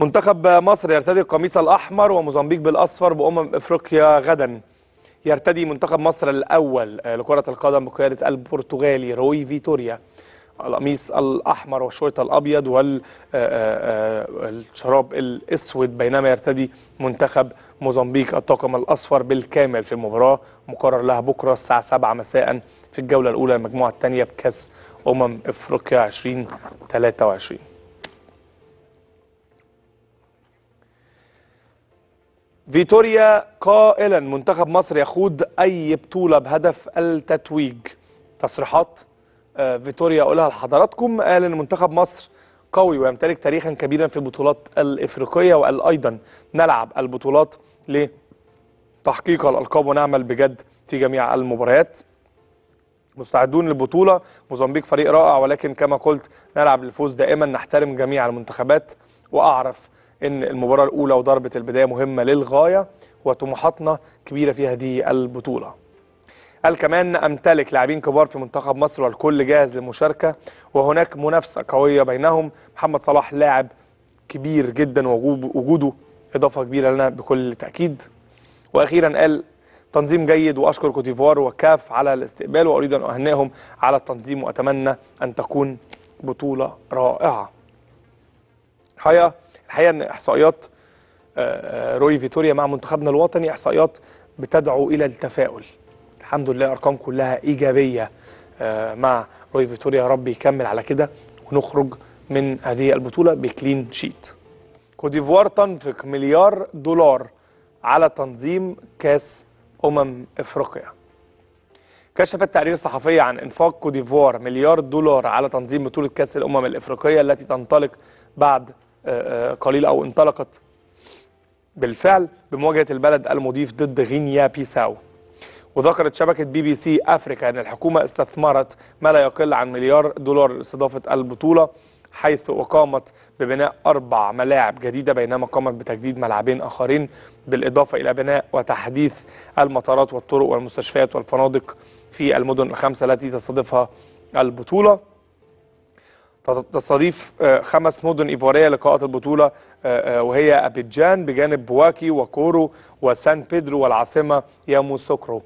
منتخب مصر يرتدي القميص الأحمر وموزمبيق بالأصفر بأمم إفريقيا غدا يرتدي منتخب مصر الأول آه، لكرة القدم بقيادة البرتغالي روي فيتوريا القميص الأحمر والشورت الأبيض والشراب آه، آه، الأسود بينما يرتدي منتخب موزمبيق الطاقم الأصفر بالكامل في المباراة مقرر لها بكرة الساعة 7 مساء في الجولة الأولى المجموعة الثانية بكأس أمم إفريقيا 2023 فيتوريا قائلا منتخب مصر يخوض أي بطولة بهدف التتويج تصريحات آه، فيتوريا أقولها لحضراتكم قال أن منتخب مصر قوي ويمتلك تاريخا كبيرا في البطولات الإفريقية وقال أيضا نلعب البطولات لتحقيق الألقاب ونعمل بجد في جميع المباريات مستعدون للبطولة موزمبيق فريق رائع ولكن كما قلت نلعب للفوز دائما نحترم جميع المنتخبات وأعرف ان المباراه الاولى وضربه البدايه مهمه للغايه وطموحاتنا كبيره في هذه البطوله قال كمان امتلك لاعبين كبار في منتخب مصر والكل جاهز للمشاركه وهناك منافسه قويه بينهم محمد صلاح لاعب كبير جدا وجوده اضافه كبيره لنا بكل تاكيد واخيرا قال تنظيم جيد واشكر كوتيفوار وكاف على الاستقبال واريد ان اهنئهم على التنظيم واتمنى ان تكون بطوله رائعه الحقيقه الحقيقه ان احصائيات آه، آه، روي فيتوريا مع منتخبنا الوطني احصائيات بتدعو الى التفاؤل الحمد لله ارقام كلها ايجابيه آه، مع روي فيتوريا يا رب يكمل على كده ونخرج من هذه البطوله بكلين شيت كوت ديفوار تنفق مليار دولار على تنظيم كاس امم افريقيا كشفت تقارير صحفية عن إنفاق كوديفوار مليار دولار على تنظيم بطولة كأس الأمم الإفريقية التي تنطلق بعد قليل أو انطلقت بالفعل بمواجهة البلد المضيف ضد غينيا بيساو وذكرت شبكة بي بي سي أفريكا أن الحكومة استثمرت ما لا يقل عن مليار دولار لاستضافة البطولة حيث وقامت ببناء أربع ملاعب جديدة بينما قامت بتجديد ملعبين آخرين بالإضافة إلى بناء وتحديث المطارات والطرق والمستشفيات والفنادق في المدن الخمسة التي تستضيفها البطولة تستضيف آه، خمس مدن إيفوارية لقاءات البطولة آه، آه، وهي أبيجان بجانب بواكي وكورو وسان بيدرو والعاصمة ياموسوكرو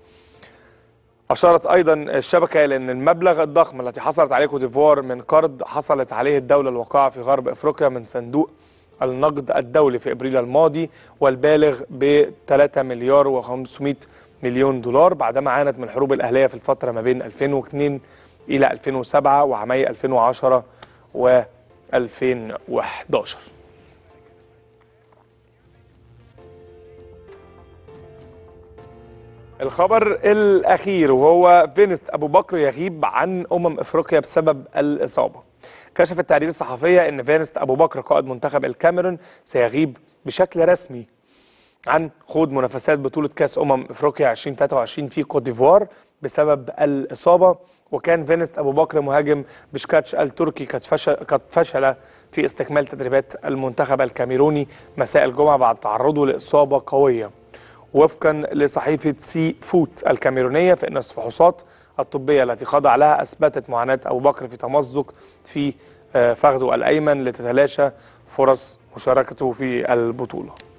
أشارت أيضا الشبكة إلى أن المبلغ الضخم التي حصلت عليه كوتيفوار من قرض حصلت عليه الدولة الواقعة في غرب أفريقيا من صندوق النقد الدولي في ابريل الماضي والبالغ ب 3 مليار و500 مليون دولار بعدما عانت من الحروب الاهليه في الفتره ما بين 2002 الى 2007 وعامي 2010 و2011 الخبر الأخير وهو فينست أبو بكر يغيب عن أمم إفريقيا بسبب الإصابة كشف التعديل الصحفية أن فينست أبو بكر قائد منتخب الكاميرون سيغيب بشكل رسمي عن خوض منافسات بطولة كأس أمم أفريقيا 2023 في كوت ديفوار بسبب الإصابة وكان فينست أبو بكر مهاجم بشكاتش التركي قد فشل, قد فشل في استكمال تدريبات المنتخب الكاميروني مساء الجمعة بعد تعرضه لإصابة قوية وفقا لصحيفة سي فوت الكاميرونية فإن الفحوصات الطبية التي خضع لها أثبتت معاناة أبو بكر في تمزق في آه، فخذه الأيمن لتتلاشى فرص مشاركته في البطولة